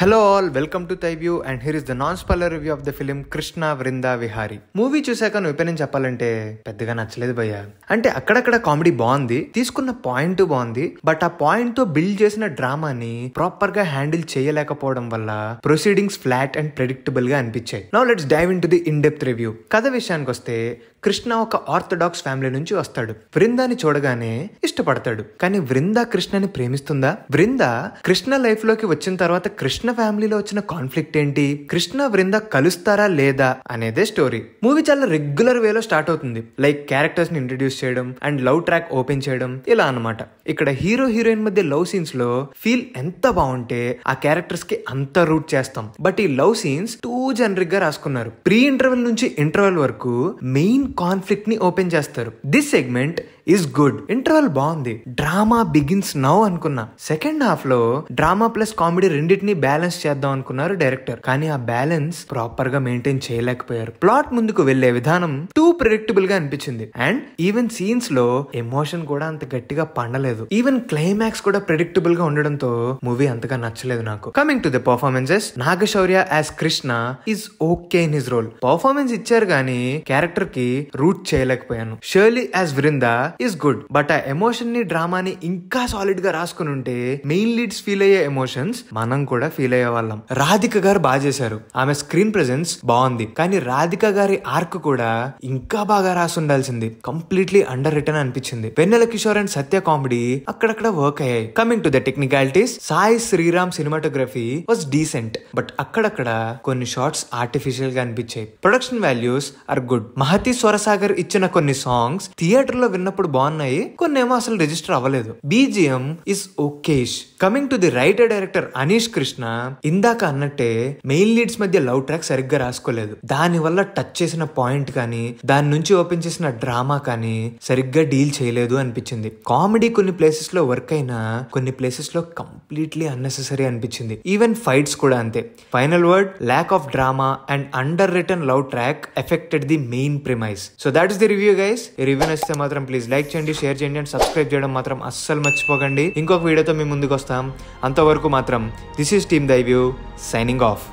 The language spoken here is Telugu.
hello all welcome to Thy View and here is the non spoiler review of the film Krishna Vrinda Vihari movie చూసాక నువ్వు నుంచి చెప్పాలంటే పెద్దగా నచ్చలేదు భయ్య అంటే అక్కడక్కడ కామెడీ బాగుంది తీసుకున్న పాయింట్ బాగుంది బట్ ఆ పాయింట్ తో బిల్డ్ చేసిన డ్రామాని ప్రాపర్ గా హ్యాండిల్ చేయలేకపోవడం వల్ల ప్రొసీడింగ్స్ ఫ్లాట్ అండ్ ప్రెడిక్టబుల్ గా అనిపించాయి now let's dive into the in depth review కథ విషయానికి వస్తే కృష్ణ ఒక ఆర్థడాక్స్ ఫ్యామిలీ నుంచి వస్తాడు వృందాని చూడగానే ఇష్టపడతాడు కానీ వృందా కృష్ణని ప్రేమిస్తుందా వృందా కృష్ణ లైఫ్ లోకి వచ్చిన తర్వాత కృష్ణ కృష్ణ ఫ్యామిలీలో వచ్చిన కాన్ఫ్లిక్ట్ ఏంటి కృష్ణ వృంద కలుస్తారా లేదా అనేదే స్టోరీ మూవీ చాలా రెగ్యులర్ వేలో స్టార్ట్ అవుతుంది లైక్ క్యారెక్టర్స్ ని ఇంట్రడ్యూస్ చేయడం అండ్ లవ్ ట్రాక్ ఓపెన్ చేయడం ఇలా అనమాట ఇక్కడ హీరో హీరోయిన్ మధ్య లవ్ సీన్స్ లో ఫీల్ ఎంత బాగుంటే ఆ క్యారెక్టర్స్ కి అంత రూట్ చేస్తాం బట్ ఈ లవ్ సీన్స్ టూ జనరిక్ గా రాసుకున్నారు ప్రీ ఇంటర్వెల్ నుంచి ఇంటర్వెల్ వరకు మెయిన్ కాన్ఫ్లిక్ట్ ని ఓపెన్ చేస్తారు this segment is good interval బాగుంది డ్రామా బిగిన్స్ నౌ అనుకున్నా సెకండ్ హాఫ్ లో డ్రామా ప్లస్ కామెడీ రెండింటిని బ్యాలెన్స్ చేద్దాం అనుకున్నారు డైరెక్టర్ కానీ ఆ బ్యాలెన్స్ ప్రాపర్ గా మెయింటైన్ చేయలేకపోయారు ప్లాట్ ముందుకు వెళ్లే విధానం టూ ప్రిడిక్టబుల్ గా అనిపించింది అండ్ ఈవెన్ సీన్స్ లో ఎమోషన్ కూడా అంత గట్టిగా పండలేదు ఈవెన్ క్లైమాక్స్ కూడా ప్రిడిక్టబుల్ గా ఉండడంతో మూవీ అంతగా నచ్చలేదు నాకు coming to the performances Nagashaurya as Krishna is okay in his role performance ఇచ్చారు గానీ క్యారెక్టర్ కి రూట్ చేయలేకపోయాను Shirley as Vrinda is good but ఆ ఎమోషన్ ని డ్రామాని ఇంకా సాలిడ్ గా రాసుకుని ఉంటే మెయిన్ లీడ్స్ ఫీల్ అయ్యే ఎమోషన్స్ మనం కూడా ఫీల్ అయ్యే వాళ్ళం రాధిక గారు బాగా చేశారు ఆమె స్క్రీన్ ప్రెజెన్స్ బాగుంది కానీ రాధిక గారి ఆర్క్ కూడా ఇంకా బాగా రాసి ఉండాల్సింది కంప్లీట్లీ అండర్ రిటర్న్ అనిపించింది వెన్నెల కిషోర్ అండ్ సత్య కామెడీ అక్కడక్కడ వర్క్ అయ్యాయి coming to the technicalities Sai Sriram cinematography was decent but అక్కడక్కడ కొన్ని షార్ట్స్ ఆర్టిఫిషియల్ గా అనిపించాయి production values are good Mahati Swarasagar ఇచ్చిన కొన్ని సాంగ్స్ థియేటర్ లో విన్నప్పుడు బాగున్నాయి కొన్ని ఏమో అసలు రిజిస్టర్ అవ్వలేదు BGM is okayish coming to the writer director Anish Krishna ఇందాక అన్నట్టే మెయిన్ లీడ్స్ మధ్య లవ్ ట్రాక్ సరిగ్గా రాసుకోలేదు దాని వల్ల టచ్ చేసిన పాయింట్ కానీ దాని నుంచి ఓపెన్ చేసిన డ్రామా కానీ సరిగ్గా డీల్ చేయలేదు అనిపించింది కామెడీ కొన్ని ప్లేసెస్ లో వర్క్ అయినా కొన్ని ప్లేసెస్ లో కంప్లీట్లీ అన్నెసెసరీ అనిపించింది ఈవెన్ ఫైట్స్ కూడా అంతే final word lack of drama and underwritten love track affected the main premise so that is the review guys ఈ రివ్యూ నచ్చితే మాత్రం ప్లీజ్ లైక్ చేయండి షేర్ చేయండి అండ్ సబ్స్క్రైబ్ చేయడం మాత్రం అస్సలు మర్చిపోకండి ఇంకొక వీడియోతో మీ ముందుకు వస్తాం అంతవరకు మాత్రం this is team Thy View signing of